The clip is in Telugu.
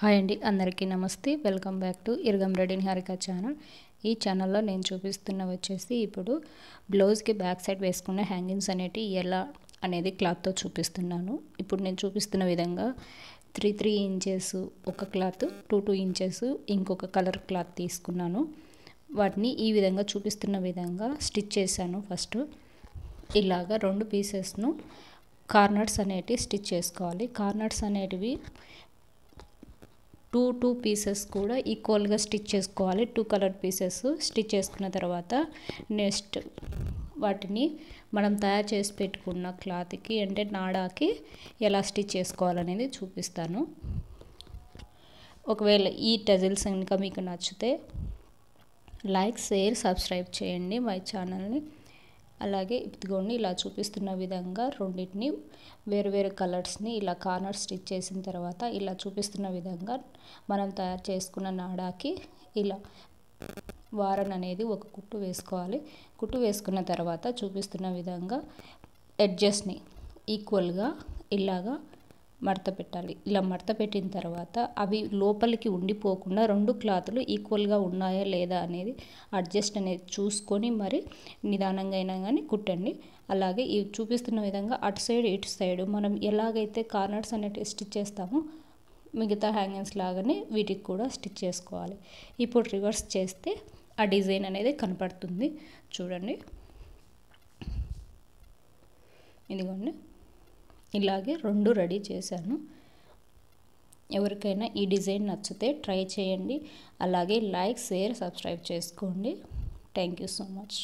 హాయ్ అండి అందరికీ నమస్తే వెల్కమ్ బ్యాక్ టు ఇరగం రెడ్డిని హారిక ఛానల్ ఈ ఛానల్లో నేను చూపిస్తున్న వచ్చేసి ఇప్పుడు బ్లౌజ్కి బ్యాక్ సైడ్ వేసుకున్న హ్యాంగింగ్స్ అనేవి ఎలా అనేది క్లాత్తో చూపిస్తున్నాను ఇప్పుడు నేను చూపిస్తున్న విధంగా త్రీ త్రీ ఇంచెస్ ఒక క్లాత్ టూ టూ ఇంచెస్ ఇంకొక కలర్ క్లాత్ తీసుకున్నాను వాటిని ఈ విధంగా చూపిస్తున్న విధంగా స్టిచ్ చేశాను ఫస్ట్ ఇలాగా రెండు పీసెస్ను కార్నర్స్ అనేటివి స్టిచ్ చేసుకోవాలి కార్నర్స్ అనేటివి టూ టూ పీసెస్ కూడా ఈక్వల్గా స్టిచ్ చేసుకోవాలి టూ కలర్ పీసెస్ స్టిచ్ చేసుకున్న తర్వాత నెక్స్ట్ వాటిని మనం తయారు చేసి పెట్టుకున్న క్లాత్కి అంటే నాడాకి ఎలా స్టిచ్ చేసుకోవాలనేది చూపిస్తాను ఒకవేళ ఈ టజిల్స్ కనుక మీకు నచ్చితే లైక్ షేర్ సబ్స్క్రైబ్ చేయండి మై ఛానల్ని అలాగే ఇప్పుడు ఇలా చూపిస్తున్న విధంగా రెండింటిని వేరు వేరు కలర్స్ని ఇలా కార్నర్ స్టిచ్ చేసిన తర్వాత ఇలా చూపిస్తున్న విధంగా మనం తయారు చేసుకున్న నాడాకి ఇలా వారన్ అనేది ఒక కుట్టు వేసుకోవాలి కుట్టు వేసుకున్న తర్వాత చూపిస్తున్న విధంగా ఎడ్జెస్ని ఈక్వల్గా ఇలాగా మడత పెట్టాలి ఇలా మడత పెట్టిన తర్వాత అవి లోపలికి ఉండిపోకుండా రెండు క్లాతులు ఈక్వల్గా ఉన్నాయా లేదా అనేది అడ్జస్ట్ అనేది చూసుకొని మరి నిదానంగా అయినా కానీ కుట్టండి అలాగే ఇవి చూపిస్తున్న విధంగా అటు సైడ్ ఇటు సైడ్ మనం ఎలాగైతే కార్నర్స్ అనేవి స్టిచ్ చేస్తామో మిగతా హ్యాంగింగ్స్ లాగానే వీటికి కూడా స్టిచ్ చేసుకోవాలి ఇప్పుడు రివర్స్ చేస్తే ఆ డిజైన్ అనేది కనపడుతుంది చూడండి ఇదిగోండి ఇలాగే రెండు రెడీ చేశాను ఎవరికైనా ఈ డిజైన్ నచ్చితే ట్రై చేయండి అలాగే లైక్ షేర్ సబ్స్క్రైబ్ చేసుకోండి థ్యాంక్ యూ సో మచ్